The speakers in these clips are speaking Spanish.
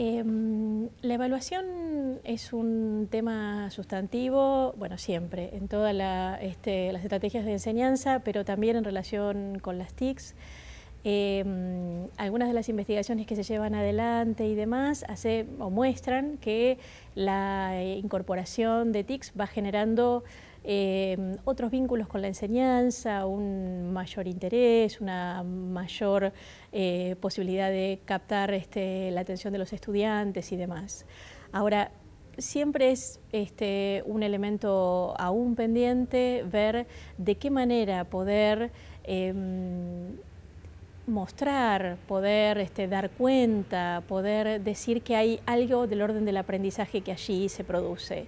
Em, la evaluación es un tema sustantivo, bueno, siempre, en todas este, las estrategias de enseñanza, pero también en relación con las TICs. Em, algunas de las investigaciones que se llevan adelante y demás o muestran que la eh, incorporación de TICs va generando Em, otros vínculos con la enseñanza, un mayor interés, una mayor eh, posibilidad de captar este, la atención de los estudiantes y demás. Ahora, siempre es este, un elemento aún pendiente ver de qué manera poder em, mostrar, poder este, dar cuenta, poder decir que hay algo del orden del aprendizaje que allí se produce.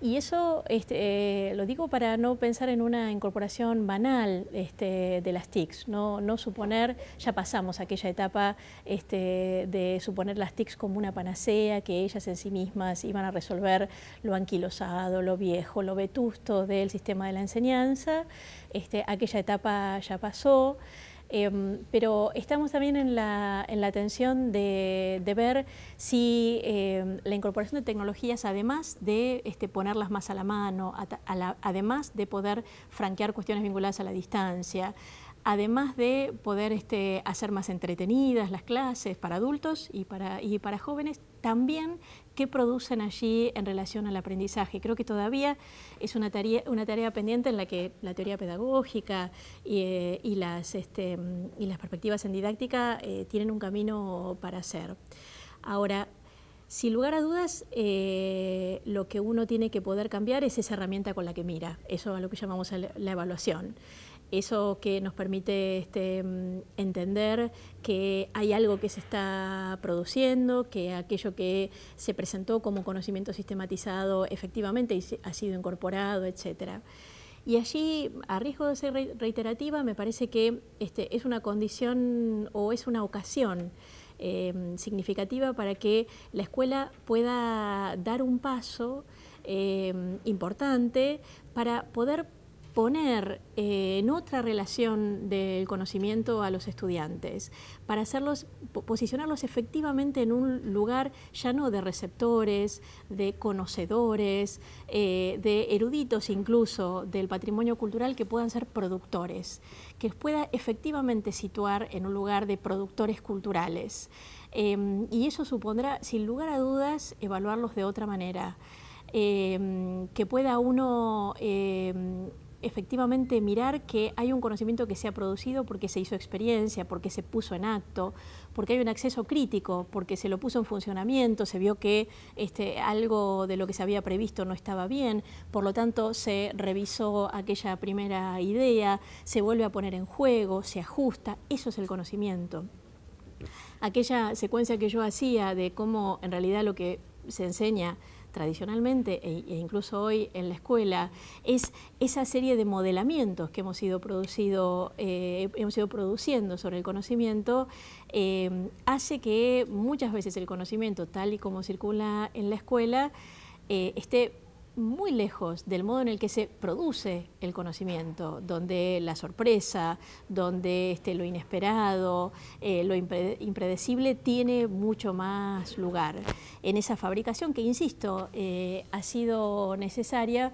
Y eso este, eh, lo digo para no pensar en una incorporación banal este, de las TICs, no, suponer, ya pasamos aquella etapa este, de suponer las TICs como una panacea, que ellas en sí mismas iban a resolver lo anquilosado, lo viejo, lo vetusto del sistema de la enseñanza, aquella etapa ya pasó. Em, pero estamos también en la, atención de, ver si em, la incorporación de tecnologías, además de este, ponerlas más a la mano, además de poder franquear cuestiones vinculadas a la distancia, además de poder este, hacer más entretenidas las clases para adultos y para, jóvenes, también qué producen allí en relación al aprendizaje. Creo que todavía es una tarea, una tarea pendiente en la que la teoría pedagógica y, eh, las, este, y las perspectivas en didáctica eh, tienen un camino para hacer. Ahora, sin lugar a dudas, eh, lo que uno tiene que poder cambiar es esa herramienta con la que mira, eso es lo que llamamos la evaluación eso que nos permite este, mm, entender que hay algo que se está produciendo, que aquello que se presentó como conocimiento sistematizado efectivamente ha sido incorporado, etc. Y allí, a riesgo de ser reiterativa, me parece que este, es una condición o es una ocasión em, significativa para que la escuela pueda dar un paso em, importante para poder poner eh, en otra relación del conocimiento a los estudiantes, para hacerlos, posicionarlos efectivamente en un lugar ya no de receptores, de conocedores, eh, de eruditos incluso del patrimonio cultural que puedan ser productores, que pueda efectivamente situar en un lugar de productores culturales. Em, y eso supondrá, sin lugar a dudas, evaluarlos de otra manera. Em, que pueda uno eh, efectivamente mirar que hay un conocimiento que se ha producido porque se hizo experiencia, porque se puso en acto, porque hay un acceso crítico, porque se lo puso en funcionamiento, se vio que este, algo de lo que se había previsto no estaba bien, por lo tanto se revisó aquella primera idea, se vuelve a poner en juego, se ajusta, eso es el conocimiento. Aquella secuencia que yo hacía de cómo en realidad lo que se enseña tradicionalmente e, e, incluso hoy en la escuela, es esa serie de modelamientos que hemos ido, producido, eh, hemos ido produciendo sobre el conocimiento, eh, hace que muchas veces el conocimiento tal y como circula en la escuela eh, esté muy lejos del modo en el que se produce el conocimiento, donde la sorpresa, donde este, lo inesperado, eh, lo impredecible tiene mucho más lugar. En esa fabricación que, insisto, eh, ha sido necesaria,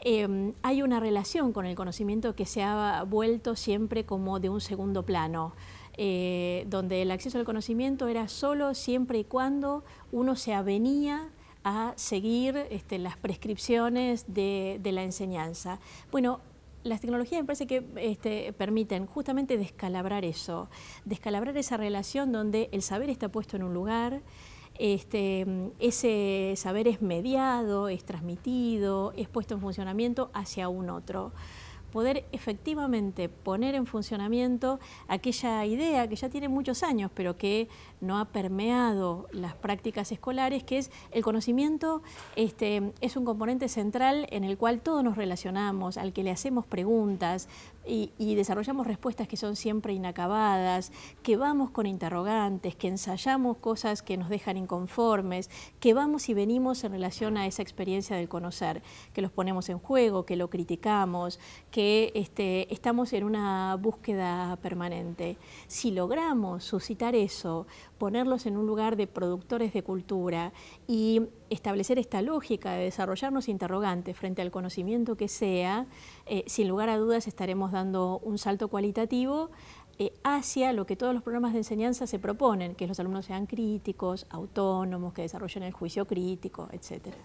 em, hay una relación con el conocimiento que se ha vuelto siempre como de un segundo plano. Eh, donde el acceso al conocimiento era solo siempre y cuando uno se avenía a seguir este, las prescripciones de, la enseñanza. Bueno, las tecnologías me parece que este, permiten justamente descalabrar eso, descalabrar esa relación donde el saber está puesto en un lugar, este, ese saber es mediado, es transmitido, es puesto en funcionamiento hacia un otro poder efectivamente poner en funcionamiento aquella idea que ya tiene muchos años, pero que no ha permeado las prácticas escolares, que es el conocimiento este, es un componente central en el cual todos nos relacionamos, al que le hacemos preguntas, y, desarrollamos respuestas que son siempre inacabadas, que vamos con interrogantes, que ensayamos cosas que nos dejan inconformes, que vamos y venimos en relación a esa experiencia del conocer, que los ponemos en juego, que lo criticamos, que este, estamos en una búsqueda permanente. Si logramos suscitar eso, ponerlos en un lugar de productores de cultura y establecer esta lógica de desarrollarnos interrogantes frente al conocimiento que sea, eh, sin lugar a dudas estaremos dando un salto cualitativo eh, hacia lo que todos los programas de enseñanza se proponen, que los alumnos sean críticos, autónomos, que desarrollen el juicio crítico, etcétera.